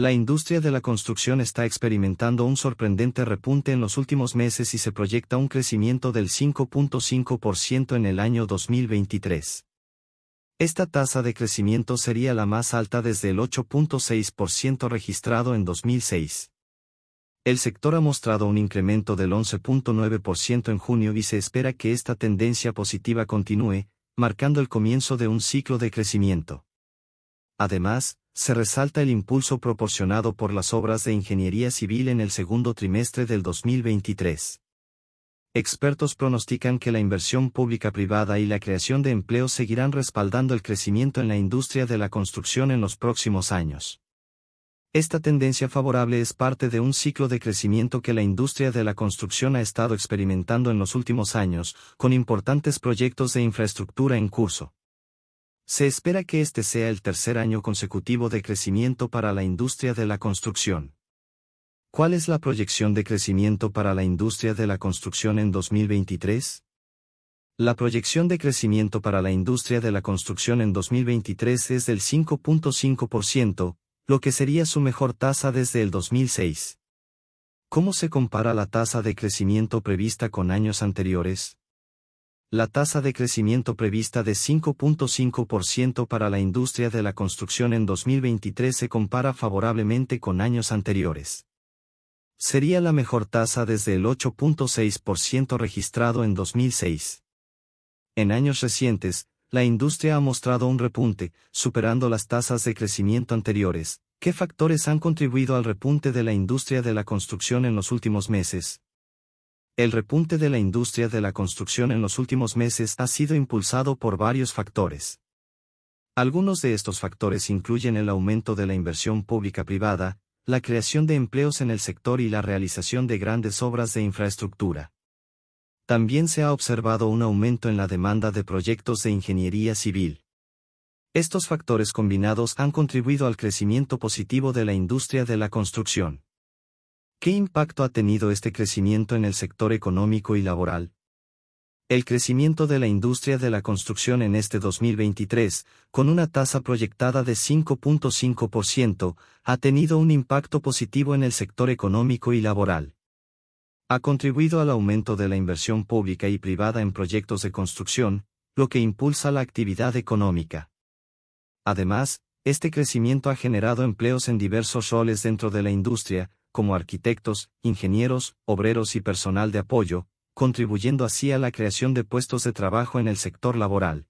La industria de la construcción está experimentando un sorprendente repunte en los últimos meses y se proyecta un crecimiento del 5.5% en el año 2023. Esta tasa de crecimiento sería la más alta desde el 8.6% registrado en 2006. El sector ha mostrado un incremento del 11.9% en junio y se espera que esta tendencia positiva continúe, marcando el comienzo de un ciclo de crecimiento. Además, se resalta el impulso proporcionado por las obras de ingeniería civil en el segundo trimestre del 2023. Expertos pronostican que la inversión pública-privada y la creación de empleo seguirán respaldando el crecimiento en la industria de la construcción en los próximos años. Esta tendencia favorable es parte de un ciclo de crecimiento que la industria de la construcción ha estado experimentando en los últimos años, con importantes proyectos de infraestructura en curso. Se espera que este sea el tercer año consecutivo de crecimiento para la industria de la construcción. ¿Cuál es la proyección de crecimiento para la industria de la construcción en 2023? La proyección de crecimiento para la industria de la construcción en 2023 es del 5.5%, lo que sería su mejor tasa desde el 2006. ¿Cómo se compara la tasa de crecimiento prevista con años anteriores? la tasa de crecimiento prevista de 5.5% para la industria de la construcción en 2023 se compara favorablemente con años anteriores. Sería la mejor tasa desde el 8.6% registrado en 2006. En años recientes, la industria ha mostrado un repunte, superando las tasas de crecimiento anteriores. ¿Qué factores han contribuido al repunte de la industria de la construcción en los últimos meses? El repunte de la industria de la construcción en los últimos meses ha sido impulsado por varios factores. Algunos de estos factores incluyen el aumento de la inversión pública-privada, la creación de empleos en el sector y la realización de grandes obras de infraestructura. También se ha observado un aumento en la demanda de proyectos de ingeniería civil. Estos factores combinados han contribuido al crecimiento positivo de la industria de la construcción. ¿Qué impacto ha tenido este crecimiento en el sector económico y laboral? El crecimiento de la industria de la construcción en este 2023, con una tasa proyectada de 5.5%, ha tenido un impacto positivo en el sector económico y laboral. Ha contribuido al aumento de la inversión pública y privada en proyectos de construcción, lo que impulsa la actividad económica. Además, este crecimiento ha generado empleos en diversos roles dentro de la industria, como arquitectos, ingenieros, obreros y personal de apoyo, contribuyendo así a la creación de puestos de trabajo en el sector laboral.